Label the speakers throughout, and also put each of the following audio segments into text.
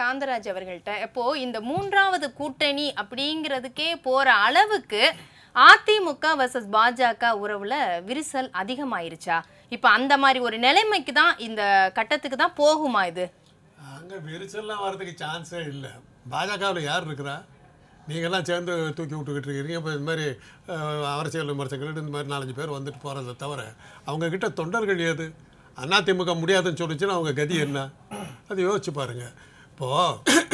Speaker 1: காந்தராஜ் அவர்கள்ட்ட இப்போ இந்த மூன்றாவது கூட்டணி அப்படிங்கிறதுக்கே போற அளவுக்கு அதிமுக வர்சஸ் பாஜக உறவுல விரிசல் அதிகமாயிருச்சா இப்போ அந்த மாதிரி ஒரு நிலைமைக்கு தான் இந்த கட்டத்துக்கு தான் போகுமா இது அங்கே விரிசல்லாம் வரதுக்கு சான்ஸே இல்லை பாஜகவில் யார் இருக்கிறா நீங்கள்லாம் சேர்ந்து தூக்கி விட்டுக்கிட்டு இருக்கிறீங்க இப்போ இது மாதிரி அரசியல் விமர்சகர்கள் இந்த மாதிரி நாலஞ்சு பேர் வந்துட்டு போகிறத தவிர அவங்கக்கிட்ட தொண்டர்கள் ஏது அதிமுக முடியாதுன்னு சொல்லிச்சுன்னா அவங்க கதி என்ன அது யோசிச்சு பாருங்கள் இப்போ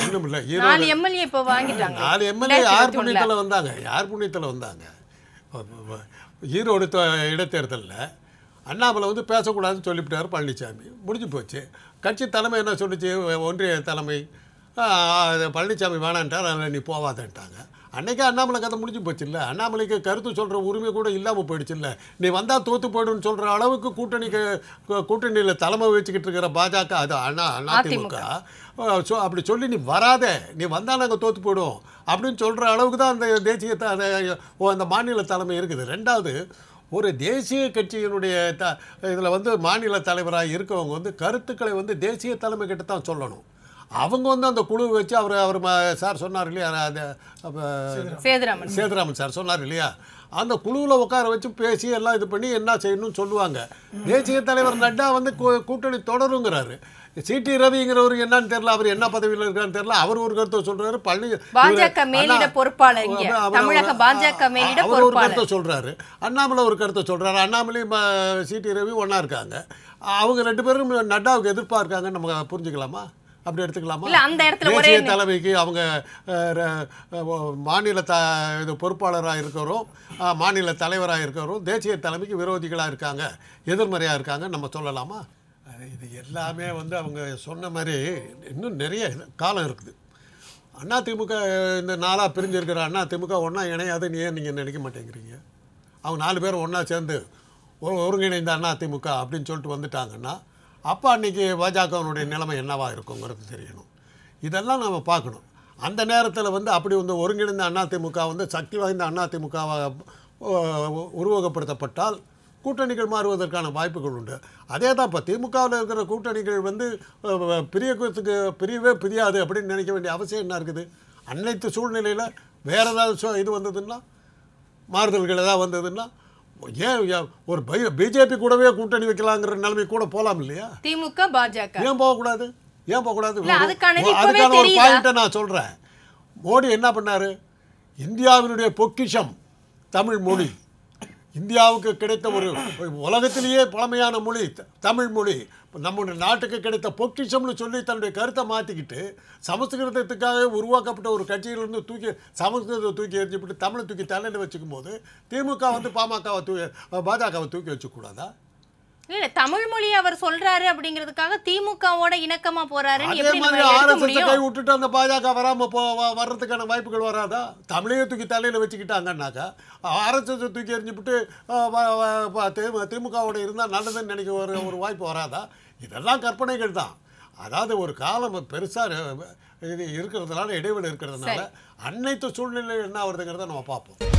Speaker 1: ஒன்றும் இல்லை நாலு எம்எல்ஏ இப்போ வாங்கிட்டாங்க நாலு எம்எல்ஏ யார் புண்ணியத்தில் வந்தாங்க யார் புண்ணியத்தில் வந்தாங்க ஈரோடு இடைத்தேர்தலில் அண்ணாமலை வந்து பேசக்கூடாதுன்னு சொல்லிவிட்டார் பழனிசாமி முடிஞ்சு போச்சு கட்சி தலைமை என்ன சொல்லிச்சு ஒன்றிய தலைமை பழனிசாமி வேணான்ட்டார் அதனால் நீ போவாதன்ட்டாங்க அன்றைக்கே அண்ணாமலை கதை முடிஞ்சு போச்சுல்ல அண்ணாமலைக்கு கருத்து சொல்கிற உரிமை கூட இல்லாமல் போயிடுச்சுல்ல நீ வந்தால் தோற்று போயிடும்னு சொல்கிற அளவுக்கு கூட்டணி கூட்டணியில் தலைமை வச்சுக்கிட்டு இருக்கிற பாஜக அது அண்ணா அதிமுக ஸோ அப்படி சொல்லி நீ வராத நீ வந்தால் நாங்கள் தோற்று போயிடும் அப்படின்னு சொல்கிற அளவுக்கு தான் அந்த தேசிய அந்த மாநில தலைமை இருக்குது ரெண்டாவது ஒரு தேசிய கட்சியினுடைய த இதில் வந்து மாநில தலைவராக இருக்கவங்க வந்து கருத்துக்களை வந்து தேசிய தலைமை கிட்ட தான் சொல்லணும் அவங்க வந்து அந்த குழு வச்சு அவர் அவர் சார் சொன்னார் இல்லையா அது சேதுராமன் சேதுராமன் சார் சொன்னார் இல்லையா அந்த குழுவில் உட்கார வச்சு பேசி எல்லாம் இது பண்ணி என்ன செய்யணும்னு சொல்லுவாங்க தேசிய தலைவர் நட்டா வந்து கூட்டணி தொடருங்கிறாரு சிடி ரவிங்கிறவர் என்னன்னு தெரியல அவர் என்ன பதவியில் இருக்கான்னு தெரியல அவர் ஒரு கருத்தை சொல்றாரு பழனி பாஜக மேலிட பொறுப்பாளர் பாஜக மேலிட அவர் ஒரு கருத்தை சொல்றாரு அண்ணாமலை ஒரு கருத்தை சொல்றாரு அண்ணாமலை சிடி ரவி ஒன்னா இருக்காங்க அவங்க ரெண்டு பேரும் நட்டாவுக்கு எதிர்ப்பா இருக்காங்கன்னு நம்ம புரிஞ்சுக்கலாமா அப்படி எடுத்துக்கலாமா இல்ல அந்த இடத்துல ஒரே தலைமைக்கு அவங்க மாநில த இது பொறுப்பாளராக இருக்கிறோம் மாநில தலைவராக இருக்கிறோம் தேசிய தலைமைக்கு விரோதிகளாக இருக்காங்க எதிர்மறையாக இருக்காங்க நம்ம சொல்லலாமா இது எல்லாமே வந்து அவங்க சொன்ன மாதிரி இன்னும் நிறைய காலம் இருக்குது அண்ணா திமுக இந்த நாளாக பிரிஞ்சிருக்கிற அண்ணா திமுக ஒன்றா இணையாது ஏன் நீங்கள் நினைக்க மாட்டேங்கிறீங்க அவங்க நாலு பேரும் ஒன்றா சேர்ந்து ஒருங்கிணைந்த அண்ணா திமுக அப்படின்னு சொல்லிட்டு வந்துட்டாங்கன்னா அப்போ அன்றைக்கி பாஜகவினுடைய நிலைமை என்னவாக இருக்குங்கிறது தெரியணும் இதெல்லாம் நம்ம பார்க்கணும் அந்த நேரத்தில் வந்து அப்படி வந்து ஒருங்கிணைந்த அதிமுக வந்து சக்தி வாய்ந்த அதிமுகவாக உருவகப்படுத்தப்பட்டால் கூட்டணிகள் மாறுவதற்கான வாய்ப்புகள் உண்டு அதே தான் இப்போ திமுகவில் இருக்கிற கூட்டணிகள் வந்து பிரியக்கிறதுக்கு பிரியவே பிரியாது அப்படின்னு நினைக்க வேண்டிய அவசியம் என்ன இருக்குது அனைத்து சூழ்நிலையில் வேறு ஏதாவது இது வந்ததுன்னா மாறுதல்கள் ஏதாவது வந்ததுன்னா ஏன் ஒரு பய பிஜேபி கூடவே கூட்டணி வைக்கலாங்கிற நிலைமை கூட போலாம் இல்லையா திமுக பாஜக ஏன் போகக்கூடாது ஏன் போகக்கூடாது அதுக்கான ஒரு பாயிண்ட்டை நான் சொல்கிறேன் மோடி என்ன பண்ணார் இந்தியாவினுடைய பொக்கிஷம் தமிழ் மொழி இந்தியாவுக்கு கிடைத்த ஒரு உலகத்திலேயே பழமையான மொழி தமிழ் மொழி நம்முடைய நாட்டுக்கு கிடைத்த பொக்கிஷம்னு சொல்லி தன்னுடைய கருத்தை மாற்றிக்கிட்டு சமஸ்கிருதத்துக்காக உருவாக்கப்பட்ட ஒரு கட்சியிலிருந்து தூக்கி சமஸ்கிருதத்தை தூக்கி எரிஞ்சுப்பிட்டு தமிழை தூக்கி தலையில் வச்சுக்கும் போது திமுக வந்து பாமகவை தூக்கி பாஜகவை தூக்கி வச்சுக்கூடாதா இல்ல தமிழ் மொழி அவர் சொல்றாரு அப்படிங்கிறதுக்காக திமுகவோட இணக்கமா போறாரு கை விட்டுட்டு அந்த பாஜக வராம வர்றதுக்கான வாய்ப்புகள் வராதா தமிழையே தூக்கி தலையில வச்சுக்கிட்டாங்கன்னாக்கா ஆர்எஸ்எஸ் தூக்கி எறிஞ்சுபிட்டு திமுகவோட இருந்தா நல்லதுன்னு நினைக்க ஒரு ஒரு வாய்ப்பு வராதா இதெல்லாம் கற்பனைகள் தான் அதாவது ஒரு காலம் பெருசாக இது இருக்கிறதுனால இடைவெளி இருக்கிறதுனால அன்னைத்து சூழ்நிலை என்ன வருதுங்கிறத நம்ம பார்ப்போம்